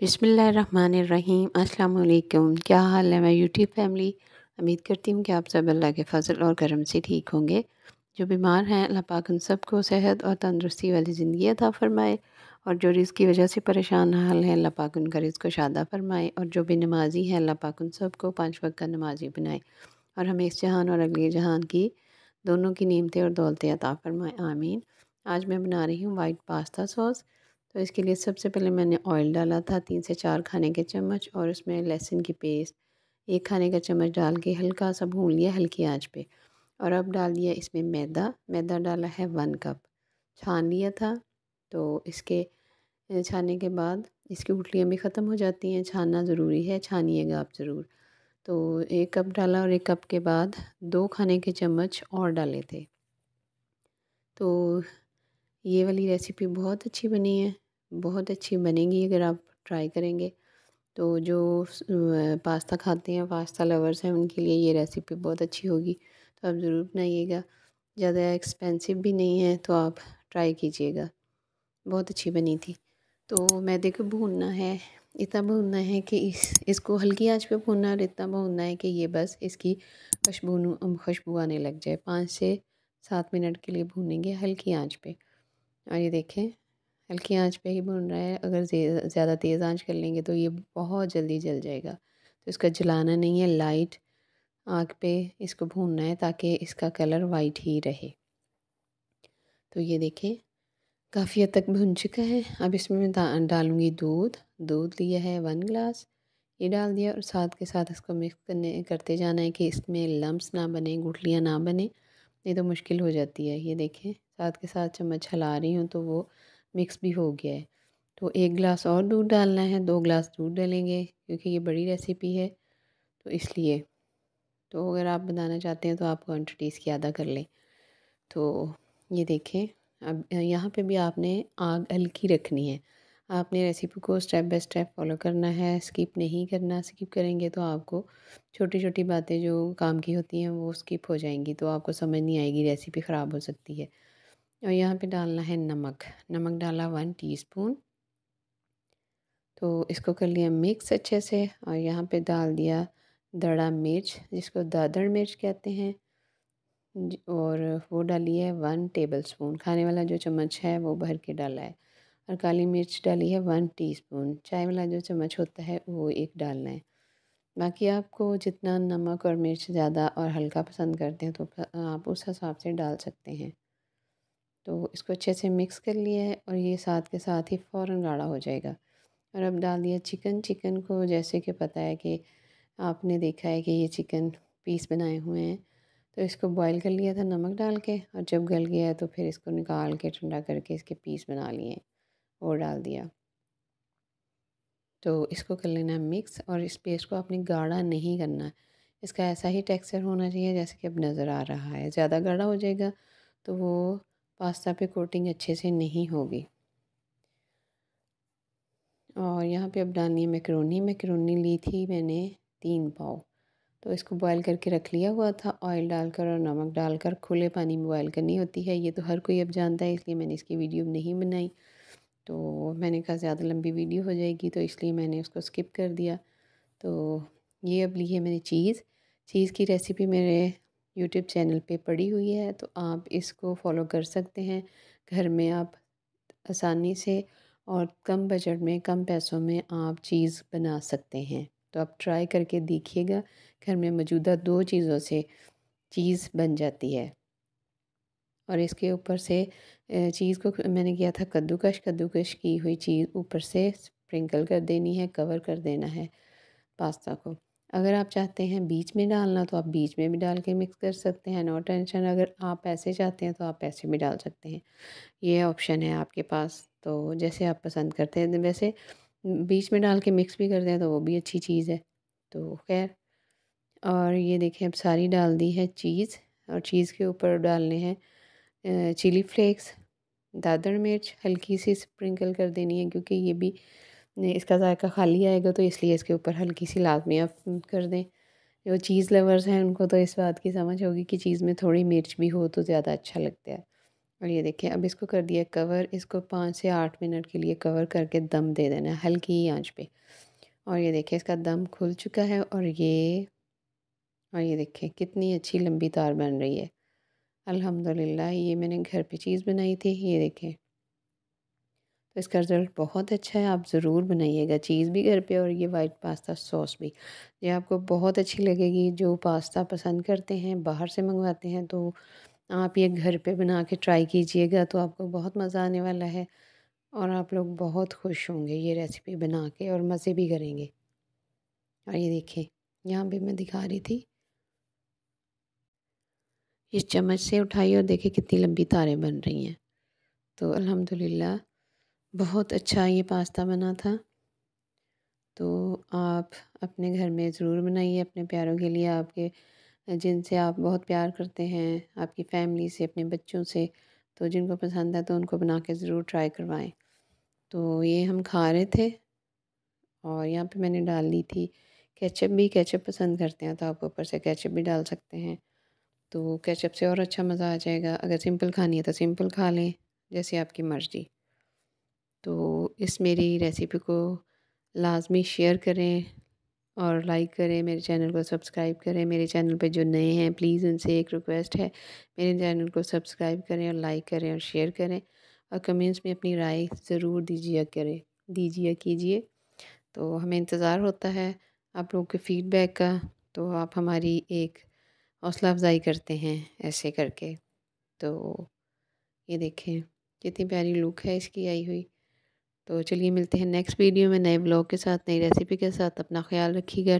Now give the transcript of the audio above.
बिसमीम् अल्लाम क्या हाल है मैं यूट्यूब फैमिली उम्मीद करती हूँ कि आप सब अल्लाह के फजल और करम से ठीक होंगे जो बीमार हैं अल्लाह पाक उन सब को सेहत और तंदरुस्ती वाली ज़िंदगी अदा फरमाए और जो रिज़ की वजह से परेशान हाल है अल्लाह पाक उनका रिज़ को शादा फरमाए और जो भी नमाजी है अल्लाह पाक उन सब को पाँच वक्त का नमाजी बनाए और हमें इस जहान और अगले जहान की दोनों की नीमतें और दौलतें अता फरमाए आमीन आज मैं बना रही हूँ वाइट पास्ता सॉस तो इसके लिए सबसे पहले मैंने ऑयल डाला था तीन से चार खाने के चम्मच और उसमें लहसुन की पेस्ट एक खाने का चम्मच डाल के हल्का सा भून लिया हल्की आंच पे और अब डाल दिया इसमें मैदा मैदा डाला है वन कप छान लिया था तो इसके छाने के बाद इसकी उटलियाँ भी ख़त्म हो जाती हैं छानना ज़रूरी है छानिएगा आप ज़रूर तो एक कप डाला और एक कप के बाद दो खाने के चम्मच और डाले थे तो ये वाली रेसिपी बहुत अच्छी बनी है बहुत अच्छी बनेगी अगर आप ट्राई करेंगे तो जो पास्ता खाते हैं पास्ता लवर्स हैं उनके लिए ये रेसिपी बहुत अच्छी होगी तो आप ज़रूर बनाइएगा ज़्यादा एक्सपेंसिव भी नहीं है तो आप ट्राई कीजिएगा बहुत अच्छी बनी थी तो मैदे को भूनना है इतना भूनना है कि इस इसको हल्की आंच पे भूनना और इतना भूनना है कि ये बस इसकी खुशबू खुशबू आने लग जाए पाँच से सात मिनट के लिए भूनेंगे हल्की आंच पे और ये देखें हल्की आंच पे ही भून रहा है अगर ज़्यादा तेज़ आंच कर लेंगे तो ये बहुत जल्दी जल जाएगा तो इसका जलाना नहीं है लाइट आग पे इसको भूनना है ताकि इसका कलर वाइट ही रहे तो ये देखें काफ़ी हद तक भुन चुका है अब इसमें मैं डालूँगी दूध दूध लिया है वन ग्लास ये डाल दिया और साथ के साथ इसको मिक्स करने करते जाना है कि इसमें लम्ब्स ना बने गुठलियाँ ना बने नहीं तो मुश्किल हो जाती है ये देखें साथ के साथ चम्मच हला रही हूँ तो वो मिक्स भी हो गया है तो एक गिलास और दूध डालना है दो गिलास दूध डालेंगे क्योंकि ये बड़ी रेसिपी है तो इसलिए तो अगर आप बनाना चाहते हैं तो आप क्वान्टिटीज़ की अदा कर लें तो ये देखें अब यहाँ पे भी आपने आग हल्की रखनी है आपने रेसिपी को स्टेप बाय स्टेप फॉलो करना है स्किप नहीं करना स्किप करेंगे तो आपको छोटी छोटी बातें जो काम की होती हैं वो स्किप हो जाएंगी तो आपको समझ नहीं आएगी रेसिपी ख़राब हो सकती है और यहाँ पे डालना है नमक नमक डाला वन टीस्पून तो इसको कर लिया मिक्स अच्छे से और यहाँ पे डाल दिया दड़ा मिर्च जिसको दादड़ मिर्च कहते हैं और वो डाली है वन टेबल स्पून खाने वाला जो चम्मच है वो भर के डाला है और काली मिर्च डाली है वन टीस्पून चाय वाला जो चम्मच होता है वो एक डालना है बाकी आपको जितना नमक और मिर्च ज़्यादा और हल्का पसंद करते हैं तो आप उस हिसाब से डाल सकते हैं तो इसको अच्छे से मिक्स कर लिया है और ये साथ के साथ ही फ़ौर गाढ़ा हो जाएगा और अब डाल दिया चिकन चिकन को जैसे कि पता है कि आपने देखा है कि ये चिकन पीस बनाए हुए हैं तो इसको बॉईल कर लिया था नमक डाल के और जब गल गया तो फिर इसको निकाल के ठंडा करके इसके पीस बना लिए और डाल दिया तो इसको कर लेना मिक्स और इस पेस्ट को आपने गाढ़ा नहीं करना इसका ऐसा ही टेक्सचर होना चाहिए जैसे कि अब नज़र आ रहा है ज़्यादा गाढ़ा हो जाएगा तो वो पास्ता पे कोटिंग अच्छे से नहीं होगी और यहाँ पे अब डालनी है मैक्रोनी मैक्रोनी ली थी मैंने तीन पाव तो इसको बॉयल करके रख लिया हुआ था ऑयल डालकर और नमक डालकर खुले पानी में बॉयल करनी होती है ये तो हर कोई अब जानता है इसलिए मैंने इसकी वीडियो नहीं बनाई तो मैंने कहा ज़्यादा लंबी वीडियो हो जाएगी तो इसलिए मैंने उसको स्किप कर दिया तो ये अब ली है मैंने चीज़ चीज़ की रेसिपी मेरे यूट्यूब चैनल पे पड़ी हुई है तो आप इसको फॉलो कर सकते हैं घर में आप आसानी से और कम बजट में कम पैसों में आप चीज़ बना सकते हैं तो आप ट्राई करके देखिएगा घर में मौजूदा दो चीज़ों से चीज़ बन जाती है और इसके ऊपर से चीज़ को मैंने किया था कद्दूकश कद्दूकश की हुई चीज़ ऊपर से स्प्रिंकल कर देनी है कवर कर देना है पास्ता को अगर आप चाहते हैं बीच में डालना तो आप बीच में भी डाल के मिक्स कर सकते हैं नो टेंशन अगर आप ऐसे चाहते हैं तो आप ऐसे भी डाल सकते हैं ये ऑप्शन है आपके पास तो जैसे आप पसंद करते हैं वैसे बीच में डाल के मिक्स भी कर दें तो वो भी अच्छी चीज़ है तो खैर और ये देखें अब सारी डाल दी है चीज़ और चीज़ के ऊपर डालने हैं चिली फ्लेक्स दादर मिर्च हल्की सी स्प्रिंकल कर देनी है क्योंकि ये भी नहीं इसका ज़ायका खाली आएगा तो इसलिए इसके ऊपर हल्की सी लाजमी आप कर दें जो चीज़ लवर्स हैं उनको तो इस बात की समझ होगी कि चीज़ में थोड़ी मिर्च भी हो तो ज़्यादा अच्छा लगता है और ये देखें अब इसको कर दिया कवर इसको पाँच से आठ मिनट के लिए कवर करके दम दे देना है हल्की आँच पे और ये देखें इसका दम खुल चुका है और ये और ये देखें कितनी अच्छी लंबी तार बन रही है अल्हम्दुलिल्लाह ये मैंने घर पे चीज़ बनाई थी ये देखें तो इसका रिज़ल्ट बहुत अच्छा है आप ज़रूर बनाइएगा चीज़ भी घर पे और ये वाइट पास्ता सॉस भी ये आपको बहुत अच्छी लगेगी जो पास्ता पसंद करते हैं बाहर से मंगवाते हैं तो आप ये घर पे बना के ट्राई कीजिएगा तो आपको बहुत मज़ा आने वाला है और आप लोग बहुत खुश होंगे ये रेसिपी बना के और मज़े भी करेंगे और ये देखें यहाँ पर मैं दिखा रही थी इस चम्मच से उठाइए और देखिए कितनी लंबी तारें बन रही हैं तो अलहमदिल्ला बहुत अच्छा ये पास्ता बना था तो आप अपने घर में ज़रूर बनाइए अपने प्यारों के लिए आपके जिनसे आप बहुत प्यार करते हैं आपकी फैमिली से अपने बच्चों से तो जिनको पसंद है तो उनको बना के ज़रूर ट्राई करवाएं तो ये हम खा रहे थे और यहाँ पे मैंने डाल दी थी केचप भी केचप पसंद करते हैं तो आप ऊपर से केचप भी डाल सकते हैं तो केचप से और अच्छा मज़ा आ जाएगा अगर सिंपल खानी है तो सिंपल खा लें जैसे आपकी मर्ज़ी तो इस मेरी रेसिपी को लाजमी शेयर करें और लाइक करें मेरे चैनल को सब्सक्राइब करें मेरे चैनल पे जो नए हैं प्लीज़ उनसे एक रिक्वेस्ट है मेरे चैनल को सब्सक्राइब करें और लाइक करें और शेयर करें और कमेंट्स में अपनी राय ज़रूर दीजिए करें दीजिए कीजिए तो हमें इंतज़ार होता है आप लोगों के फीडबैक का तो आप हमारी एक हौसला अफजाई करते हैं ऐसे करके तो ये देखें कितनी प्यारी लुक है इसकी आई हुई तो चलिए मिलते हैं नेक्स्ट वीडियो में नए ब्लॉग के साथ नई रेसिपी के साथ अपना ख्याल रखिएगा